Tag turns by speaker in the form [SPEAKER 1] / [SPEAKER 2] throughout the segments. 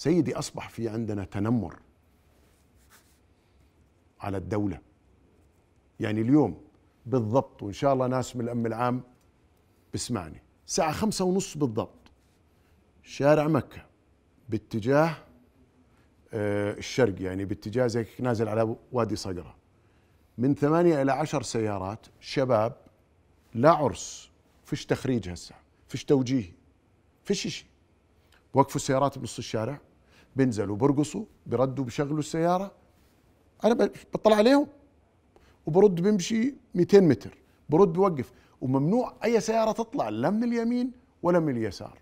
[SPEAKER 1] سيدي أصبح في عندنا تنمر على الدولة يعني اليوم بالضبط وإن شاء الله ناس من الأمن العام بسمعني الساعة خمسة ونص بالضبط شارع مكة باتجاه آه، الشرق يعني باتجاه زي نازل على وادي صقرة من ثمانية إلى عشر سيارات شباب لا عرس فيش تخريج هسه فيش توجيه فيش شيء وقفوا السيارات بنص الشارع بينزلوا برقصوا بردوا بشغلوا السياره انا بطلع عليهم وبرد بمشي 200 متر برد بوقف وممنوع اي سياره تطلع لا من اليمين ولا من اليسار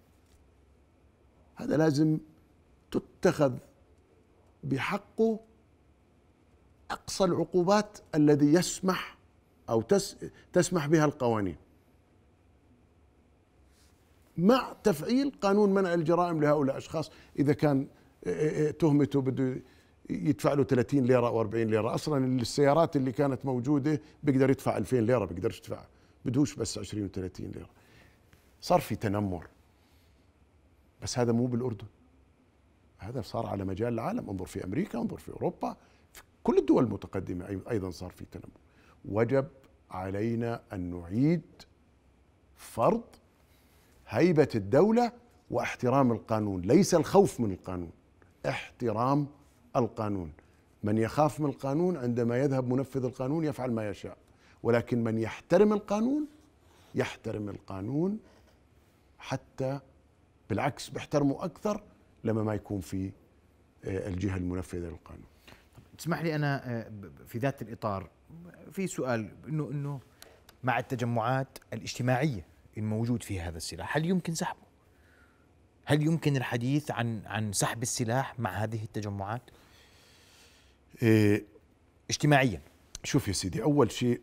[SPEAKER 1] هذا لازم تتخذ بحقه اقصى العقوبات الذي يسمح او تس تسمح بها القوانين مع تفعيل قانون منع الجرائم لهؤلاء الاشخاص اذا كان إيه، إيه، إيه، تهمته بده يدفع له 30 ليره او 40 ليره اصلا السيارات اللي كانت موجوده بيقدر يدفع 2000 ليره بيقدرش يدفع بدوش بس 20 و30 ليره صار في تنمر بس هذا مو بالاردن هذا صار على مجال العالم انظر في امريكا انظر في اوروبا في كل الدول المتقدمه ايضا صار في تنمر وجب علينا ان نعيد فرض هيبه الدوله واحترام القانون ليس الخوف من القانون احترام القانون من يخاف من القانون عندما يذهب منفذ القانون يفعل ما يشاء ولكن من يحترم القانون يحترم القانون حتى بالعكس بيحترمه اكثر لما ما يكون في آه، الجهه المنفذه للقانون تسمح لي انا آه، في ذات الاطار في سؤال انه انه مع التجمعات الاجتماعيه الموجود فيها هذا السلاح هل يمكن سحبه هل يمكن الحديث عن عن سحب السلاح مع هذه التجمعات؟ إيه اجتماعيا شوف يا سيدي اول شيء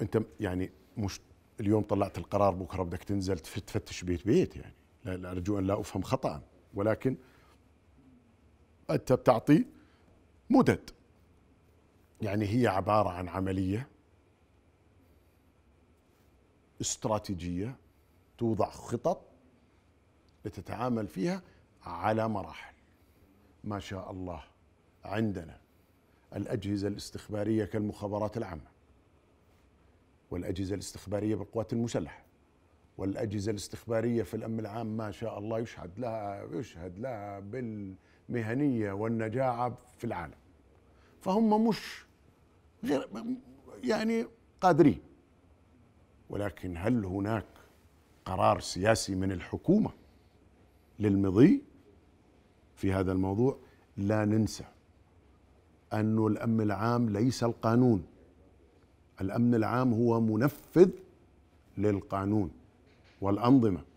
[SPEAKER 1] انت يعني مش اليوم طلعت القرار بكره بدك تنزل تفتش بيت بيت يعني لا, لا ارجو ان لا افهم خطا ولكن انت بتعطي مدد يعني هي عباره عن عمليه استراتيجيه توضع خطط بتتعامل فيها على مراحل ما شاء الله عندنا الأجهزة الاستخبارية كالمخابرات العامة والأجهزة الاستخبارية بالقوات المسلحة والأجهزة الاستخبارية في الأمن العام ما شاء الله يشهد لها يشهد لها بالمهنية والنجاعة في العالم فهم مش غير يعني قادرين ولكن هل هناك قرار سياسي من الحكومه للمضي في هذا الموضوع لا ننسى أن الأمن العام ليس القانون الأمن العام هو منفذ للقانون والأنظمة